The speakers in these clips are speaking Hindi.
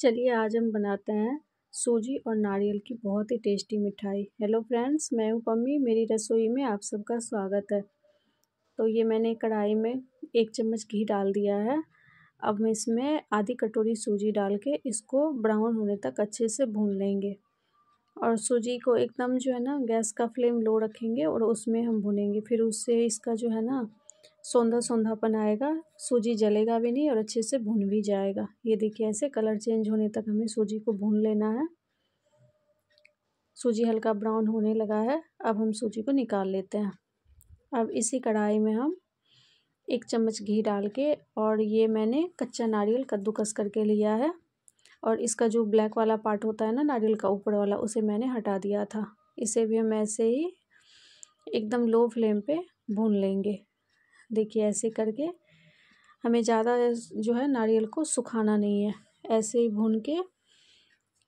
चलिए आज हम बनाते हैं सूजी और नारियल की बहुत ही टेस्टी मिठाई हेलो फ्रेंड्स मैं हूँ पम्मी मेरी रसोई में आप सबका स्वागत है तो ये मैंने कढ़ाई में एक चम्मच घी डाल दिया है अब हम इसमें आधी कटोरी सूजी डाल के इसको ब्राउन होने तक अच्छे से भून लेंगे और सूजी को एकदम जो है ना गैस का फ्लेम लो रखेंगे और उसमें हम भुनेंगे फिर उससे इसका जो है ना सौंधा सौंधापन आएगा सूजी जलेगा भी नहीं और अच्छे से भुन भी जाएगा ये देखिए ऐसे कलर चेंज होने तक हमें सूजी को भून लेना है सूजी हल्का ब्राउन होने लगा है अब हम सूजी को निकाल लेते हैं अब इसी कढ़ाई में हम एक चम्मच घी डाल के और ये मैंने कच्चा नारियल कद्दूकस करके लिया है और इसका जो ब्लैक वाला पार्ट होता है ना नारियल का ऊपर वाला उसे मैंने हटा दिया था इसे भी हम ऐसे ही एकदम लो फ्लेम पे भून लेंगे देखिए ऐसे करके हमें ज़्यादा जो है नारियल को सुखाना नहीं है ऐसे ही भून के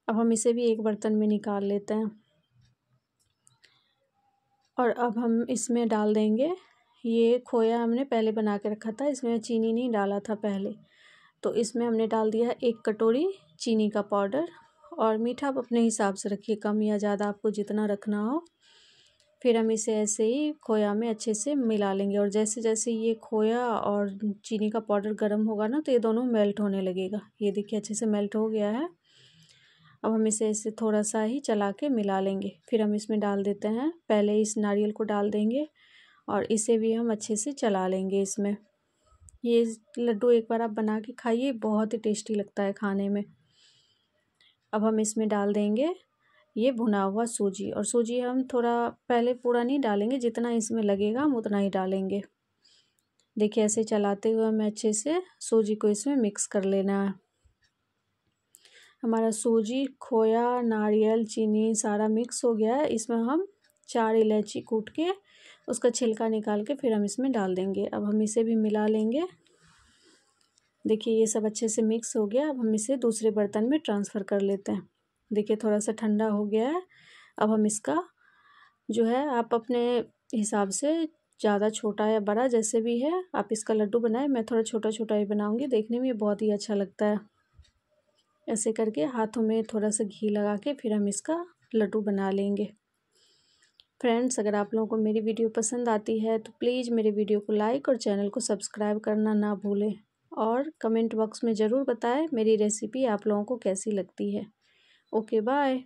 अब हम इसे भी एक बर्तन में निकाल लेते हैं और अब हम इसमें डाल देंगे ये खोया हमने पहले बना के रखा था इसमें चीनी नहीं डाला था पहले तो इसमें हमने डाल दिया एक कटोरी चीनी का पाउडर और मीठा आप अपने हिसाब से रखिए कम या ज़्यादा आपको जितना रखना हो फिर हम इसे ऐसे ही खोया में अच्छे से मिला लेंगे और जैसे जैसे ये खोया और चीनी का पाउडर गर्म होगा ना तो ये दोनों मेल्ट होने लगेगा ये देखिए अच्छे से मेल्ट हो गया है अब हम इसे ऐसे थोड़ा सा ही चला के मिला लेंगे फिर हम इसमें डाल देते हैं पहले इस नारियल को डाल देंगे और इसे भी हम अच्छे से चला लेंगे इसमें ये लड्डू एक बार आप बना के खाइए बहुत ही टेस्टी लगता है खाने में अब हम इसमें डाल देंगे ये भुना हुआ सूजी और सूजी हम थोड़ा पहले पूरा नहीं डालेंगे जितना इसमें लगेगा हम उतना ही डालेंगे देखिए ऐसे चलाते हुए हमें अच्छे से सूजी को इसमें मिक्स कर लेना है हमारा सूजी खोया नारियल चीनी सारा मिक्स हो गया है इसमें हम चार इलायची कूट के उसका छिलका निकाल के फिर हम इसमें डाल देंगे अब हम इसे भी मिला लेंगे देखिए ये सब अच्छे से मिक्स हो गया अब हम इसे दूसरे बर्तन में ट्रांसफ़र कर लेते हैं देखिए थोड़ा सा ठंडा हो गया है अब हम इसका जो है आप अपने हिसाब से ज़्यादा छोटा या बड़ा जैसे भी है आप इसका लड्डू बनाएं मैं थोड़ा छोटा छोटा ही बनाऊँगी देखने में बहुत ही अच्छा लगता है ऐसे करके हाथों में थोड़ा सा घी लगा के फिर हम इसका लड्डू बना लेंगे फ्रेंड्स अगर आप लोगों को मेरी वीडियो पसंद आती है तो प्लीज़ मेरे वीडियो को लाइक और चैनल को सब्सक्राइब करना ना भूलें और कमेंट बॉक्स में ज़रूर बताएं मेरी रेसिपी आप लोगों को कैसी लगती है ओके बाय